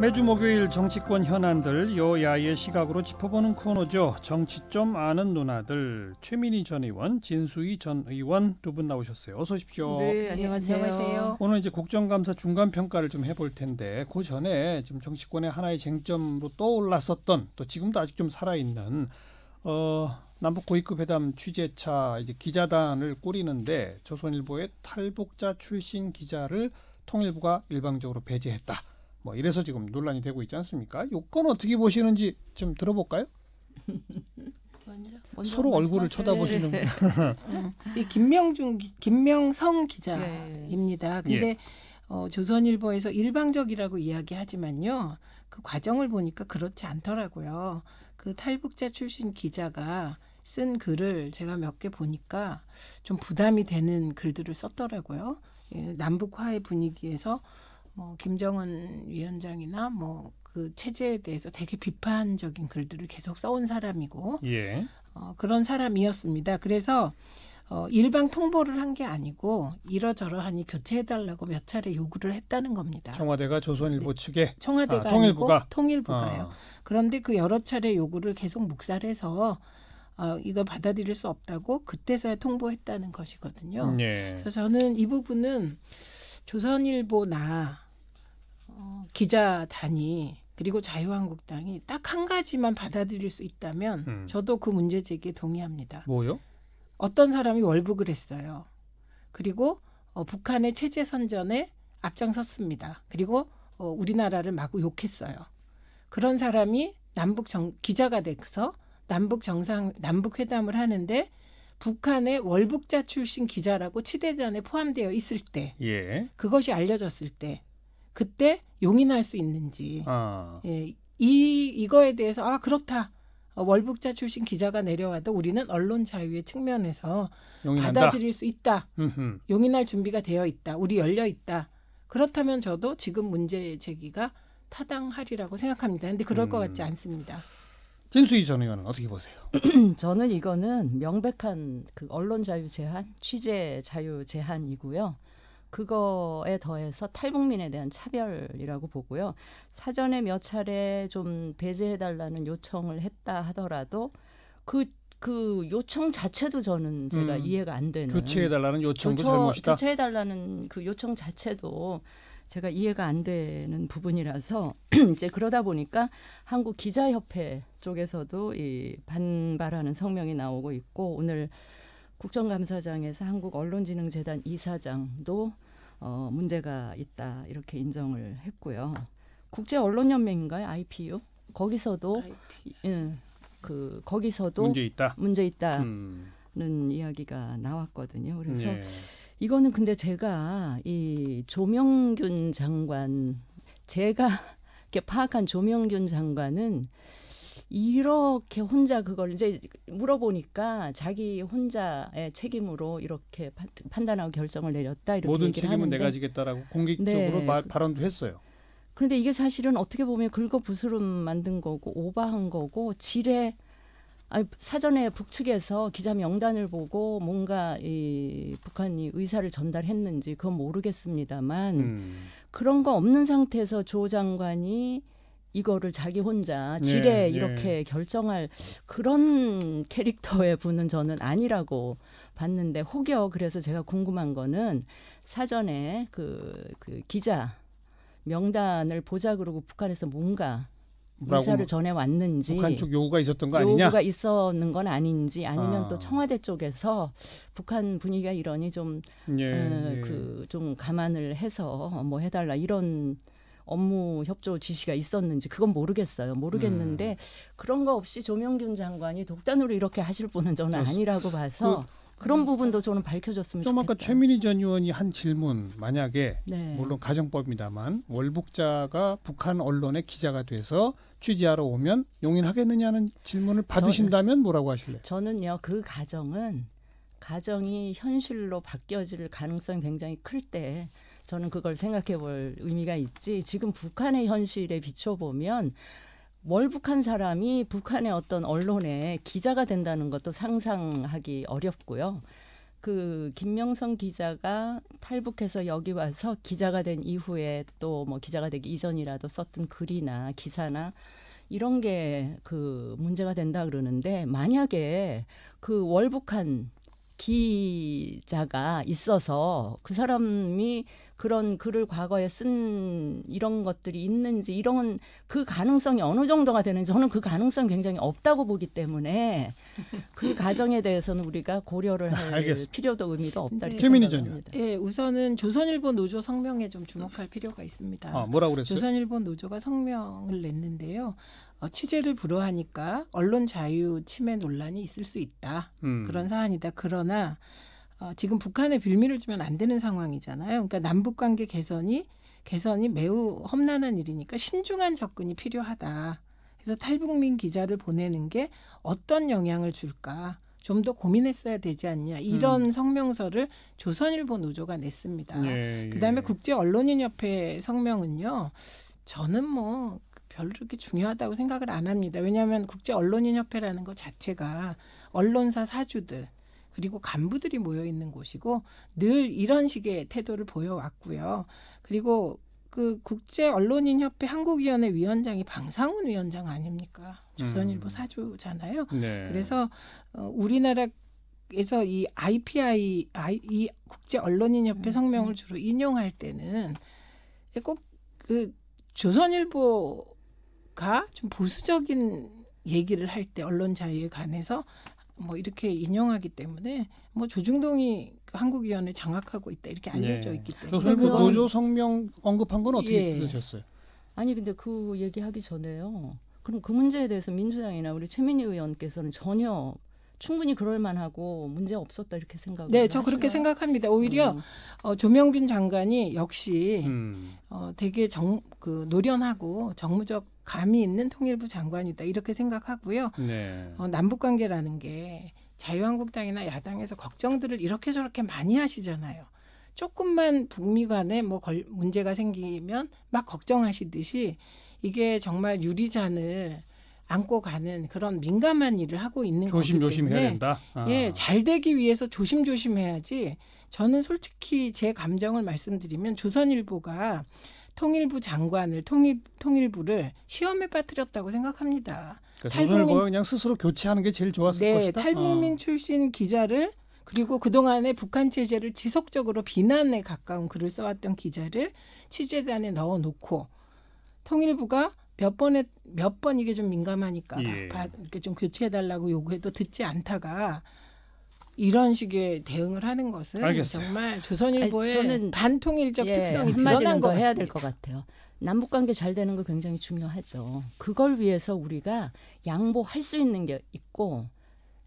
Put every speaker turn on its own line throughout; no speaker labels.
매주 목요일 정치권 현안들 여야의 시각으로 짚어보는 코너죠. 정치 좀 아는 누나들 최민희 전 의원, 진수희 전 의원 두 분 나오셨어요. 어서 오십시오. 네, 네, 안녕하세요. 안녕하세요. 오늘 이제 국정감사 중간 평가를 좀 해볼 텐데 그 전에 지금 정치권의 하나의 쟁점으로 떠올랐었던 또 지금도 아직 좀 살아있는 어, 남북 고위급 회담 취재차 이제 기자단을 꾸리는데 조선일보의 탈북자 출신 기자를 통일부가 일방적으로 배제했다. 뭐 이래서 지금 논란이 되고 있지 않습니까? 요건 어떻게 보시는지 좀 들어볼까요?
서로 얼굴을 쳐다보시는 네. 이 김명중 김명성 기자입니다. 네. 근데 예. 어, 조선일보에서 일방적이라고 이야기하지만요. 그 과정을 보니까 그렇지 않더라고요. 그 탈북자 출신 기자가 쓴 글을 제가 몇 개 보니까 좀 부담이 되는 글들을 썼더라고요. 예, 남북화의 분위기에서 어, 김정은 위원장이나 뭐 그 체제에 대해서 되게 비판적인 글들을 계속 써온 사람이고 예. 어, 그런 사람이었습니다. 그래서 어, 일방 통보를 한 게 아니고 이러저러하니 교체해달라고 몇 차례 요구를 했다는 겁니다.
청와대가 조선일보 네. 측에 청와대가 아, 통일부가 통일부가요. 어.
그런데 그 여러 차례 요구를 계속 묵살해서 어, 이거 받아들일 수 없다고 그때서야 통보했다는 것이거든요. 음, 예. 그래서 저는 이 부분은 조선일보나 기자단이 그리고 자유한국당이 딱 한 가지만 받아들일 수 있다면 음. 저도 그 문제 제기에 동의합니다. 뭐요? 어떤 사람이 월북을 했어요. 그리고 어, 북한의 체제 선전에 앞장섰습니다. 그리고 어, 우리나라를 마구 욕했어요. 그런 사람이 남북 정, 기자가 돼서 남북 정상 남북 회담을 하는데 북한의 월북자 출신 기자라고 치대단에 포함되어 있을 때, 예. 그것이 알려졌을 때 그때 용인할 수 있는지 아. 예, 이 이거에 대해서 아 그렇다 어, 월북자 출신 기자가 내려와도 우리는 언론 자유의 측면에서 용인한다. 받아들일 수 있다. 용인할 준비가 되어 있다. 우리 열려 있다. 그렇다면 저도 지금 문제 제기가 타당하리라고 생각합니다. 근데 그럴 음. 것 같지 않습니다. 진수희
전 의원은 어떻게 보세요?
저는 이거는 명백한 그 언론 자유 제한, 취재 자유 제한이고요. 그거에 더해서 탈북민에 대한 차별이라고 보고요. 사전에 몇 차례 좀 배제해달라는 요청을 했다 하더라도 그그 그 요청 자체도 저는 제가 음, 이해가 안 되는 교체해달라는 요청도 교처, 잘못이다. 교체해달라는 그 요청 자체도 제가 이해가 안 되는 부분이라서 이제 그러다 보니까 한국 기자협회 쪽에서도 이 반발하는 성명이 나오고 있고 오늘 국정감사장에서 한국 언론진흥재단 이사장도 어, 문제가 있다 이렇게 인정을 했고요. 국제 언론연맹인가요? IPU 거기서도 IP. 예, 그 거기서도 문제 있다 문제 있다는 음. 이야기가 나왔거든요. 그래서 예. 이거는 근데 제가 이 조명균 장관 제가 이렇게 파악한 조명균 장관은 이렇게 혼자 그걸 이제 물어보니까 자기 혼자의 책임으로 이렇게 파, 판단하고 결정을 내렸다 이렇게 모든 책임은 하는데. 내가
지겠다라고 공격적으로 네. 말, 발언도 했어요.
그런데 이게 사실은 어떻게 보면 긁어 부스름 만든 거고 오바한 거고 지뢰 아니, 사전에 북측에서 기자 명단을 보고 뭔가 이 북한이 의사를 전달했는지 그건 모르겠습니다만 음. 그런 거 없는 상태에서 조 장관이 이거를 자기 혼자 네, 지뢰 예, 이렇게 예. 결정할 그런 캐릭터의 분은 저는 아니라고 봤는데 혹여 그래서 제가 궁금한 거는 사전에 그, 그 기자 명단을 보자 그러고 북한에서 뭔가 인사를 뭐 전해 왔는지 북한 쪽 요구가 있었던 거 아니냐? 요구가 있었는 건 아닌지 아니면 아. 또 청와대 쪽에서 북한 분위기가 이러니 좀그좀 예, 어, 예. 그좀 감안을 해서 뭐 해달라 이런 업무 협조 지시가 있었는지 그건 모르겠어요. 모르겠는데 음. 그런 거 없이 조명균 장관이 독단으로 이렇게 하실 분은 저는 아니라고 봐서 그, 그런 부분도 저는 밝혀졌으면 좀
좋겠다. 아까 최민희 전 의원이 한 질문 만약에 네. 물론 가정법입니다만 월북자가 북한 언론의 기자가 돼서 취재하러 오면 용인하겠느냐는 질문을 받으신다면 저는, 뭐라고 하실래요?
저는요 그 가정은 가정이 현실로 바뀌어질 가능성이 굉장히 클때 저는 그걸 생각해 볼 의미가 있지 지금 북한의 현실에 비춰보면 월북한 사람이 북한의 어떤 언론에 기자가 된다는 것도 상상하기 어렵고요. 그 김명성 기자가 탈북해서 여기 와서 기자가 된 이후에 또 뭐 기자가 되기 이전이라도 썼던 글이나 기사나 이런 게 그 문제가 된다 그러는데 만약에 그 월북한 기자가 있어서 그 사람이 그런 글을 과거에 쓴 이런 것들이 있는지 이런 그 가능성이 어느 정도가 되는지 저는 그 가능성 굉장히 없다고 보기 때문에 그 가정에 대해서는 우리가 고려를 할 알겠습니다. 필요도 의미도 없다 이렇게 최민희 전입니다.
예, 우선은 조선일보 노조 성명에 좀 주목할 필요가 있습니다. 아, 뭐라고 그랬어요? 조선일보 노조가 성명을 냈는데요. 어, 취재를 불허하니까 언론 자유 침해 논란이 있을 수 있다. 음. 그런 사안이다. 그러나 어, 지금 북한에 빌미를 주면 안 되는 상황이잖아요. 그러니까 남북 관계 개선이 개선이 매우 험난한 일이니까 신중한 접근이 필요하다. 그래서 탈북민 기자를 보내는 게 어떤 영향을 줄까? 좀 더 고민했어야 되지 않냐 이런 음. 성명서를 조선일보 노조가 냈습니다. 예, 예. 그다음에 국제 언론인 협회 성명은요. 저는 뭐 별로 그렇게 중요하다고 생각을 안 합니다. 왜냐하면 국제 언론인 협회라는 것 자체가 언론사 사주들 그리고 간부들이 모여 있는 곳이고 늘 이런 식의 태도를 보여왔고요. 그리고 그 국제 언론인 협회 한국위원회 위원장이 방상훈 위원장 아닙니까? 조선일보 음. 사주잖아요. 네. 그래서 어, 우리나라 에서 이 IPI I, 이 국제 언론인 협회 네, 성명을 네. 주로 인용할 때는 꼭 그 조선일보가 좀 보수적인 얘기를 할 때 언론 자유에 관해서 뭐 이렇게 인용하기 때문에 뭐 조중동이
한국 위원회 장악하고 있다 이렇게 알려져 예. 있기 때문에 그 노조
성명 언급한 건 어떻게 예. 들으셨어요?
아니 근데 그 얘기하기 전에요. 그럼 그 문제에 대해서 민주당이나 우리 최민희 의원께서는 전혀 충분히 그럴 만하고 문제 없었다 이렇게 생각을 네, 저 하시나요? 그렇게
생각합니다. 오히려 음. 어, 조명균 장관이 역시 음. 어, 되게 정, 그 노련하고 정무적 감이 있는 통일부 장관이다 이렇게 생각하고요. 네. 어, 남북 관계라는 게 자유한국당이나 야당에서 걱정들을 이렇게 저렇게 많이 하시잖아요. 조금만 북미 간에 뭐 걸, 문제가 생기면 막 걱정하시듯이 이게 정말 유리잔을 안고 가는 그런 민감한 일을 하고 있는 조심, 거기 때문에 조심해야 된다. 아. 예, 잘 되기 위해서 조심조심해야지. 저는 솔직히 제 감정을 말씀드리면 조선일보가 통일부 장관을 통일 통일부를 시험에 빠뜨렸다고 생각합니다. 그러니까 탈북민 그냥
스스로 교체하는 게 제일 좋았을 네, 것이다. 탈북민
어. 출신 기자를 그리고 그동안에 북한 체제를 지속적으로 비난에 가까운 글을 써왔던 기자를 취재단에 넣어놓고 통일부가 몇 번에 몇 번 이게 좀 민감하니까 예. 이렇게 좀 교체해달라고 요구해도 듣지 않다가 이런 식의 대응을 하는 것은 알겠어요. 정말
조선일보의 아니, 저는 반통일적 예, 특성이 드러난 거 해야 될 것 같아요. 남북 관계 잘 되는 거 굉장히 중요하죠. 그걸 위해서 우리가 양보할 수 있는 게 있고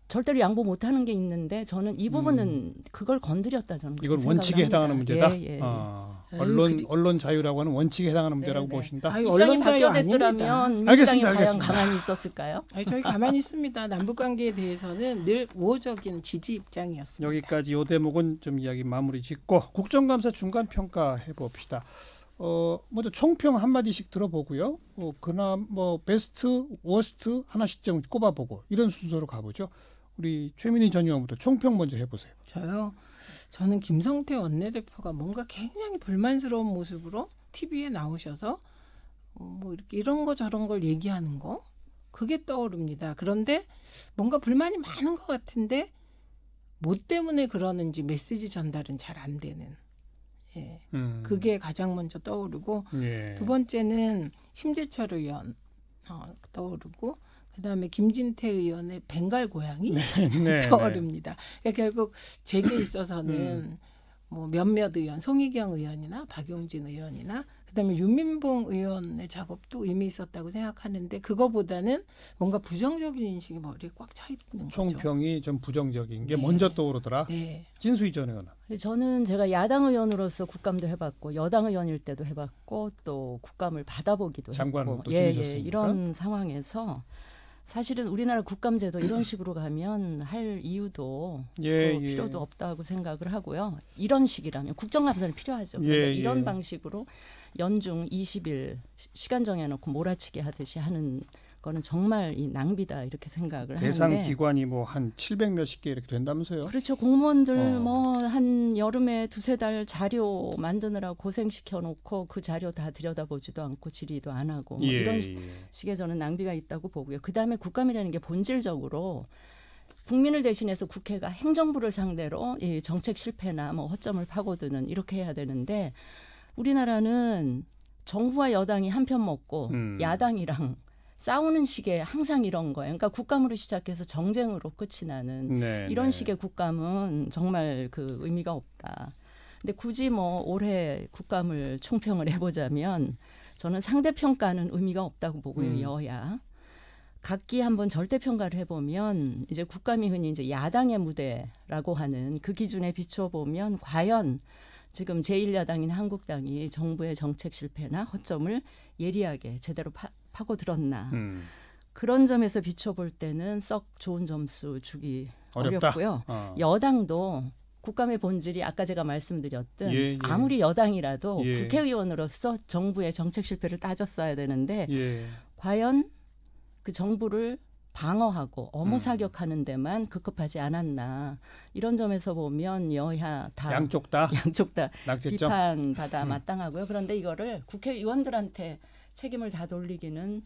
절대로 양보 못 하는 게 있는데 저는 이 부분은 음. 그걸 건드렸다 저는 이건 원칙에 합니다. 해당하는 문제다. 예, 예,
아. 음, 언론 그 언론 자유라고 하는 원칙에 해당하는 문제라고 네네. 보신다. 아유,
언론 자유 아니면 알겠습니다. 알겠습니다. 가만히 있었을까요? 아니, 저희 가만히
있습니다. 남북 관계에 대해서는 늘 우호적인 지지 입장이었습니다.
여기까지 요 대목은 좀 이야기 마무리 짓고 국정감사 중간 평가해 봅시다. 어, 먼저 총평 한 마디씩 들어보고요. 어, 그나마 뭐 베스트, 워스트 하나씩 좀 꼽아보고 이런 순서로 가보죠. 우리 최민희 전 의원부터 총평 먼저 해보세요.
저요. 저는 김성태 원내대표가 뭔가 굉장히 불만스러운 모습으로 TV에 나오셔서 어, 뭐 이렇게 이런 거 저런 걸 얘기하는 거 그게 떠오릅니다. 그런데 뭔가 불만이 많은 것 같은데 뭐 때문에 그러는지 메시지 전달은 잘 안 되는. 예. 음. 그게 가장 먼저 떠오르고 예. 두 번째는 심재철 의원 어, 떠오르고 그다음에 김진태 의원의 뱅갈 고양이 네, 네, 네, 겨울입니다. 그러니까 결국 제게 있어서는 음. 뭐 몇몇 의원, 송희경 의원이나 박용진 의원이나 그다음에 윤민봉 의원의 작업도 의미 있었다고 생각하는데 그거보다는 뭔가 부정적인 인식이 머리에 꽉 차 있는
거죠. 총평이 좀 부정적인 게 네. 먼저 떠오르더라. 네. 진수희 전 의원은.
저는 제가 야당 의원으로서 국감도 해봤고 여당 의원일 때도 해봤고 또 국감을 받아보기도 장관도 했고 장관 예, 예, 이런 상황에서 사실은 우리나라 국감제도 이런 식으로 가면 할 이유도 예, 뭐 예. 필요도 예. 없다고 생각을 하고요. 이런 식이라면 국정감사는 필요하죠. 그런데 예, 예. 이런 방식으로 연중 20일 시간 정해놓고 몰아치게 하듯이 하는 거는 정말 이 낭비다 이렇게 생각을 대상 하는데 대상
기관이 뭐 한700 몇십 개 이렇게 된다면서요? 그렇죠.
공무원들 어. 뭐한 여름에 두세 달 자료 만드느라 고생시켜 놓고 그 자료 다 들여다보지도 않고 질의도 안 하고 뭐 예, 이런 예, 예. 식의 저는 낭비가 있다고 보고요. 그다음에 국감이라는 게 본질적으로 국민을 대신해서 국회가 행정부를 상대로 이 정책 실패나 뭐 허점을 파고드는 이렇게 해야 되는데 우리나라는 정부와 여당이 한편 먹고 음. 야당이랑 싸우는 식의 항상 이런 거예요. 그러니까 국감으로 시작해서 정쟁으로 끝이 나는 네, 이런 네. 식의 국감은 정말 그 의미가 없다. 근데 굳이 뭐 올해 국감을 총평을 해보자면 저는 상대평가는 의미가 없다고 보고요, 음. 여야. 각기 한번 절대평가를 해보면 이제 국감이 흔히 이제 야당의 무대라고 하는 그 기준에 비춰보면 과연 지금 제1야당인 한국당이 정부의 정책 실패나 허점을 예리하게 제대로 파, 파고들었나. 음. 그런 점에서 비춰볼 때는 썩 좋은 점수 주기 어렵다. 어렵고요 어. 여당도 국감의 본질이 아까 제가 말씀드렸던 예, 예. 아무리 여당이라도 예. 국회의원으로서 정부의 정책 실패를 따졌어야 되는데 예. 과연 그 정부를 방어하고 어무사격하는 음. 데만 급급하지 않았나 이런 점에서 보면 여야 다 양쪽 다 양쪽 다 낙제점? 비판받아 음. 마땅하고요. 그런데 이거를 국회의원들한테 책임을 다 돌리기는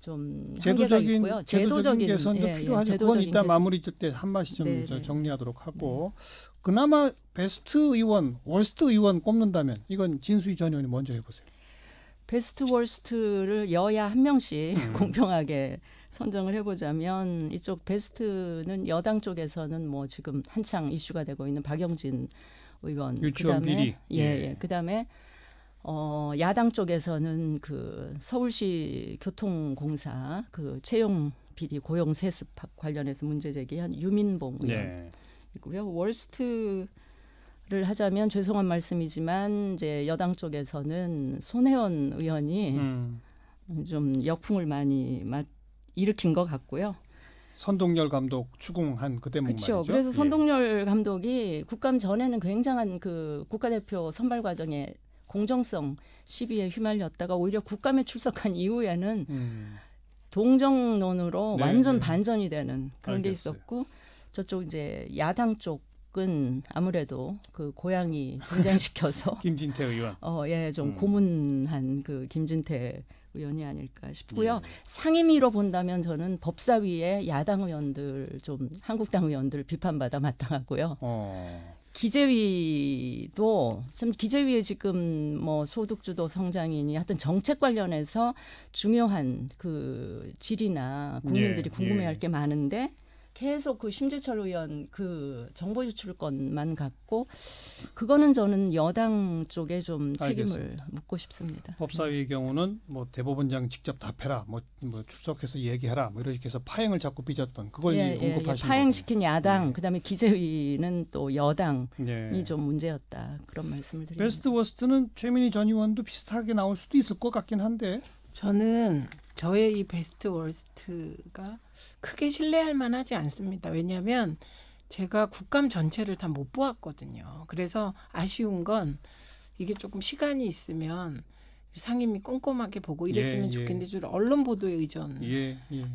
좀 제도적인 있고요. 제도적인, 제도적인 개선도 예, 예 필요하죠. 예, 그건 이따 개선. 마무리
때 한마디 좀 네, 네. 정리하도록 하고 네. 그나마 베스트 의원, 월스트 의원 꼽는다면 이건 진수희 전 의원이 먼저 해보세요.
베스트 월스트를 여야 한 명씩 음. 공평하게 선정을 해보자면 이쪽 베스트는 여당 쪽에서는 뭐 지금 한창 이슈가 되고 있는 박영진 의원 유치원 그다음에, 비리 예, 예. 예. 그다음에 어, 야당 쪽에서는 그 서울시 교통공사 그 채용 비리 고용 세습 관련해서 문제 제기한 유민봉
의원이고요.
네. 월스트 를 하자면 죄송한 말씀이지만 이제 여당 쪽에서는 손혜원 의원이 음. 좀 역풍을 많이 마, 일으킨 것 같고요. 선동열 감독 추궁한 그때 그렇죠. 그래서 예. 선동열 예. 감독이 국감 전에는 굉장한 그 국가대표 선발 과정에 공정성 시비에 휘말렸다가 오히려 국감에 출석한 이후에는 음. 동정론으로 네, 완전 네. 반전이 되는 그런 알겠어요. 게 있었고 저쪽 이제 야당 쪽은 아무래도 그 고양이 등장시켜서 김진태 의원 어예좀 음. 고문한 그 김진태 의원이 아닐까 싶고요 예. 예. 상임위로 본다면 저는 법사위의 야당 의원들 좀 한국당 의원들 비판받아 마땅하고요 어. 기재위도 참 기재위에 지금 뭐 소득주도 성장이니 하여튼 정책 관련해서 중요한 그 질이나 국민들이 예, 궁금해할 예. 게 많은데 계속 그 심재철 의원 그 정보 유출 건만 갖고 그거는 저는 여당 쪽에 좀 책임을 알겠습니다. 묻고 싶습니다.
법사위의 네. 경우는 뭐 대법원장 직접 답해라, 뭐, 뭐 출석해서 얘기해라, 뭐 이렇게 해서 파행을 자꾸 빚었던 그걸 예, 예, 예. 언급하신 예,
파행시킨 야당, 네. 그다음에 기재위는 또 여당이 네. 예. 좀 문제였다 그런 말씀을 드립니다.
베스트 워스트는 최민희 전 의원도 비슷하게 나올 수도 있을 것 같긴
한데 저는 저의 이 베스트 월스트가 크게 신뢰할 만하지 않습니다. 왜냐하면 제가 국감 전체를 다 못 보았거든요. 그래서 아쉬운 건 이게 조금 시간이 있으면 상임위 꼼꼼하게 보고 예, 이랬으면 예, 예. 좋겠는데 주로 언론 보도에 의존
예, 예,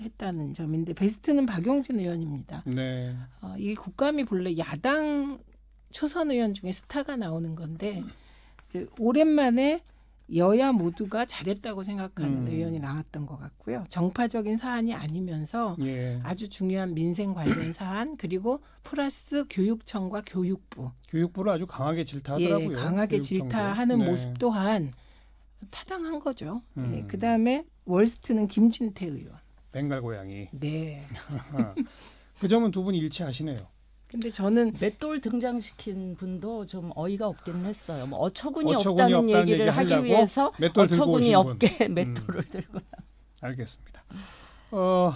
했다는 점인데 베스트는 박용진 의원입니다. 네. 어, 이 국감이 본래 야당 초선 의원 중에 스타가 나오는 건데 그 오랜만에 여야 모두가 잘했다고 생각하는 음. 의원이 나왔던 것 같고요. 정파적인 사안이 아니면서 예. 아주 중요한 민생 관련 사안 그리고 플러스 교육청과 교육부
교육부를 아주 강하게 질타하더라고요. 예, 강하게 교육청도. 질타하는 네. 모습
또한 타당한 거죠. 예, 음. 예, 그다음에 월스트는 김진태 의원.
벵갈 고양이. 네. 그 점은 두 분 일치하시네요.
근데 저는 맷돌 등장시킨 분도 좀 어이가 없기는 했어요. 뭐 어처구니, 어처구니 없다는, 없다는, 얘기를 하기 위해서 어처구니 없게 맷돌을 음. 들고
알겠습니다. 어,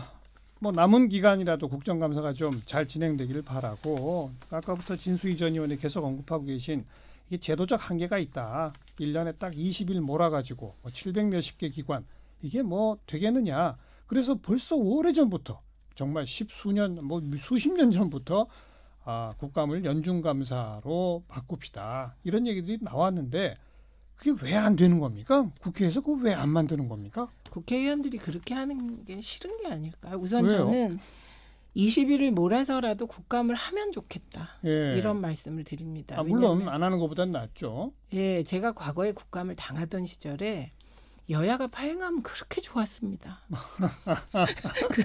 뭐 남은 기간이라도 국정감사가 좀 잘 진행되기를 바라고 아까부터 진수희 전 의원이 계속 언급하고 계신 이게 제도적 한계가 있다. 1년에 딱 20일 몰아가지고 뭐700 몇십 개 기관 이게 뭐 되겠느냐. 그래서 벌써 오래전부터 정말 십수년 뭐 수십 년 전부터 아, 국감을 연중감사로 바꿉시다. 이런 얘기들이 나왔는데 그게 왜 안 되는 겁니까? 국회에서 그거 왜안 만드는
겁니까? 국회의원들이 그렇게 하는 게 싫은 게 아닐까요? 우선 왜요? 저는 20일을 몰아서라도 국감을 하면 좋겠다. 예. 이런 말씀을 드립니다. 아, 물론
왜냐하면, 안 하는 것보단 낫죠.
예, 제가 과거에 국감을 당하던 시절에 여야가 파행하면 그렇게 좋았습니다.
그,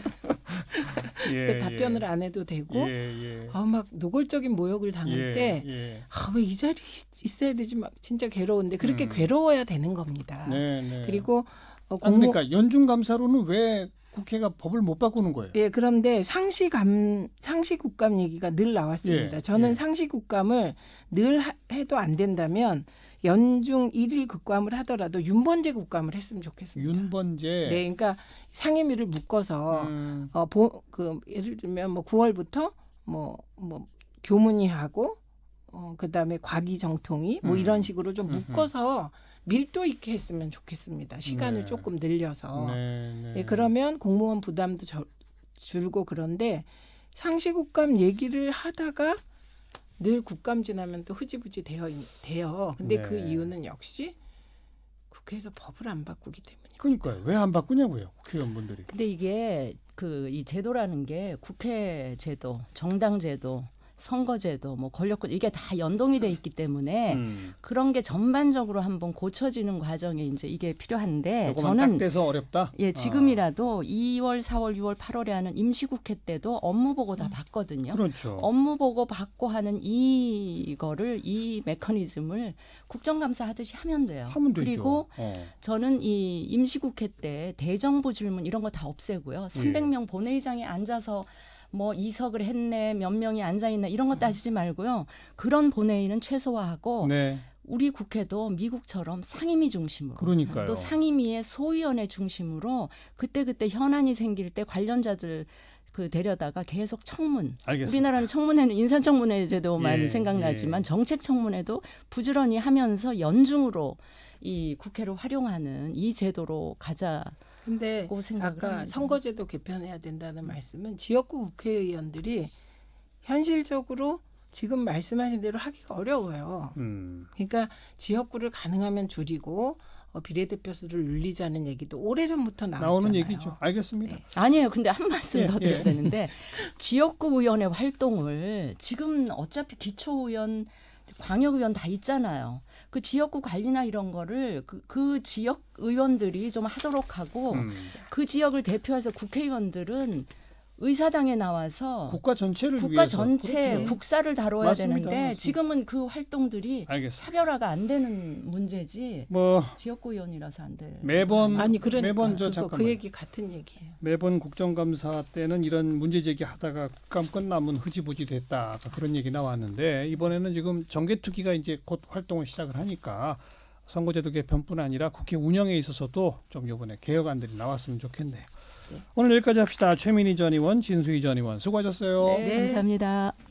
예, 그, 예, 답변을 예. 안 해도 되고, 예, 예, 아,
막 노골적인 모욕을 당할 예, 때, 아, 왜 이 자리에 있어야 되지? 막 진짜 괴로운데, 그렇게 음. 괴로워야 되는 겁니다. 네,
네. 그리고
어, 공모... 아, 그러니까
연중감사로는왜 국회가 법을 못 바꾸는 거예요.
예, 그런데 상시감 상시국감 얘기가 늘 나왔습니다. 저는 상시국감을 늘 하, 해도 안 된다면 연중 일일 국감을 하더라도 윤번제 국감을 했으면 좋겠습니다. 윤번제. 네, 그러니까 상임위를 묶어서 음. 어, 보, 그 예를 들면 뭐 9월부터 뭐 뭐 교문이하고 어, 그다음에 과기 정통이 뭐 음. 이런 식으로 좀 묶어서 밀도 있게 했으면 좋겠습니다. 시간을 네. 조금 늘려서 네, 네. 예, 그러면 공무원 부담도 저, 줄고 그런데 상시국감 얘기를 하다가 늘국감지나면또 흐지부지 되어 돼요. 근데 그 네. 그 이유는 역시 국회에서 법을 안 바꾸기 때문에.
그러니까요. 왜 안 바꾸냐고요, 국회의원분들이.
근데 이게 그 이 제도라는 게 국회 제도, 정당 제도, 선거제도, 뭐권력권 이게 다 연동이 돼 있기 때문에 음. 그런 게 전반적으로 한번 고쳐지는 과정에 이제 이게 필요한데 저는 돼서 어렵다.
예, 아. 지금이라도
아. 2월, 4월, 6월, 8월에 하는 임시국회 때도 업무 보고 다 봤거든요. 음. 그렇죠. 업무 보고 받고 하는 이거를 이 메커니즘을 국정감사 하듯이 하면 돼요. 하면 되죠. 그리고 어. 저는 이 임시국회 때 대정부 질문 이런 거 다 없애고요. 300명 예. 본회의장에 앉아서 뭐 이석을 했네, 몇 명이 앉아 있나 이런 거 따지지 말고요. 그런 본회의는 최소화하고 네. 우리 국회도 미국처럼 상임위 중심으로 그러니까요. 또 상임위의 소위원회 중심으로 그때그때 그때 현안이 생길 때 관련자들 그 데려다가 계속 청문. 알겠습니다. 우리나라는 청문회는 인사청문회 제도만 예, 예, 생각나지만 예. 정책 청문회도 부지런히 하면서 연중으로 이 국회를 활용하는 이 제도로 가자.
근데 그 아까 선거제도 개편해야 된다는 말씀은 지역구 국회의원들이 현실적으로 지금 말씀하신 대로 하기가 어려워요. 음. 그러니까 지역구를 가능하면 줄이고 어, 비례대표 수를
늘리자는 얘기도 오래전부터 나오는
얘기죠. 알겠습니다. 네.
아니에요. 근데 한 말씀 예, 더 예. 드려야 예. 되는데 지역구 의원의 활동을 지금 어차피 기초의원, 광역의원 다 있잖아요. 그 지역구 관리나 이런 거를 그, 그 지역 의원들이 좀 하도록 하고 음. 그 지역을 대표해서 국회의원들은 의사당에 나와서 국가
전체를 국가 위해서. 전체 그렇죠.
국사를 다뤄야 맞습니다, 되는데 맞습니다. 지금은 그 활동들이 알겠습니다. 차별화가 안 되는 문제지 뭐 지역구 의원이라서 안 돼. 매번 아니 그러니까 매번 저잠깐그 그 얘기 같은 얘기예요.
매번 국정감사 때는 이런 문제 제기하다가 깜끝 나면 흐지부지 됐다 그런 얘기 나왔는데 이번에는 지금 정개특위가 이제 곧 활동을 시작을 하니까 선거제도 개편뿐 아니라 국회 운영에 있어서도 좀 이번에 개혁안들이 나왔으면 좋겠네요. 오늘 여기까지 합시다. 최민희 전 의원, 진수희 전 의원 수고하셨어요. 네.
감사합니다.